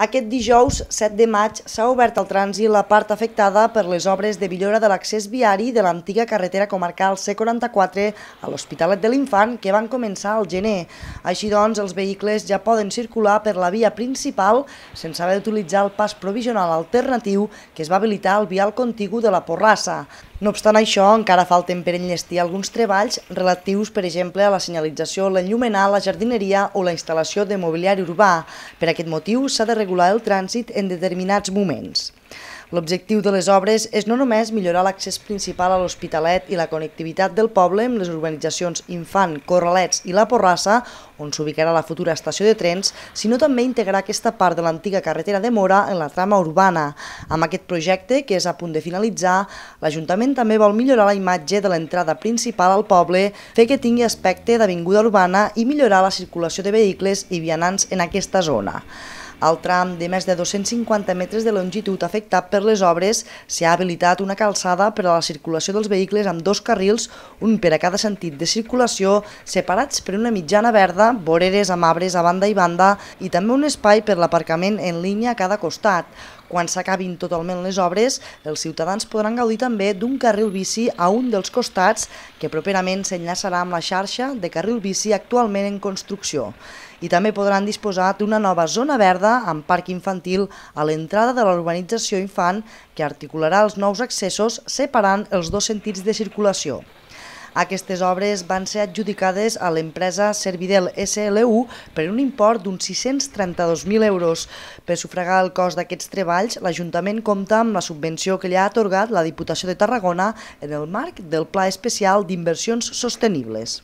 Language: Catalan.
Aquest dijous 7 de maig s'ha obert al trànsit la part afectada per les obres de millora de l'accés viari de l'antiga carretera comarcal C44 a l'Hospitalet de l'Infant que van començar al gener. Així doncs, els vehicles ja poden circular per la via principal sense haver d'utilitzar el pas provisional alternatiu que es va habilitar al vial contigu de la Porrassa. No obstant això, encara falten per enllestir alguns treballs relatius, per exemple, a la senyalització, l'enllumenar, la jardineria o la instal·lació de mobiliari urbà. Per aquest motiu, s'ha de regular regular el trànsit en determinats moments. L'objectiu de les obres és no només millorar l'accés principal a l'Hospitalet i la connectivitat del poble amb les urbanitzacions Infant, Corralets i La Porrassa, on s'ubicarà la futura estació de trens, sinó també integrar aquesta part de l'antiga carretera de Mora en la trama urbana. Amb aquest projecte, que és a punt de finalitzar, l'Ajuntament també vol millorar la imatge de l'entrada principal al poble, fer que tingui aspecte d'avinguda urbana i millorar la circulació de vehicles i vianants en aquesta zona. Al tram de més de 250 metres de longitud afectat per les obres s'ha habilitat una calçada per a la circulació dels vehicles amb dos carrils, un per a cada sentit de circulació, separats per una mitjana verda, voreres amb arbres a banda i banda i també un espai per l'aparcament en línia a cada costat. Quan s'acabin totalment les obres, els ciutadans podran gaudir també d'un carril bici a un dels costats que properament s'enllaçarà amb la xarxa de carril bici actualment en construcció. I també podran disposar d'una nova zona verda amb parc infantil a l'entrada de la urbanització infant que articularà els nous accessos separant els dos sentits de circulació. Aquestes obres van ser adjudicades a l'empresa Servidel SLU per un import d'uns 632.000 euros. Per sufragar el cost d'aquests treballs, l'Ajuntament compta amb la subvenció que li ha atorgat la Diputació de Tarragona en el marc del Pla Especial d'Inversions Sostenibles.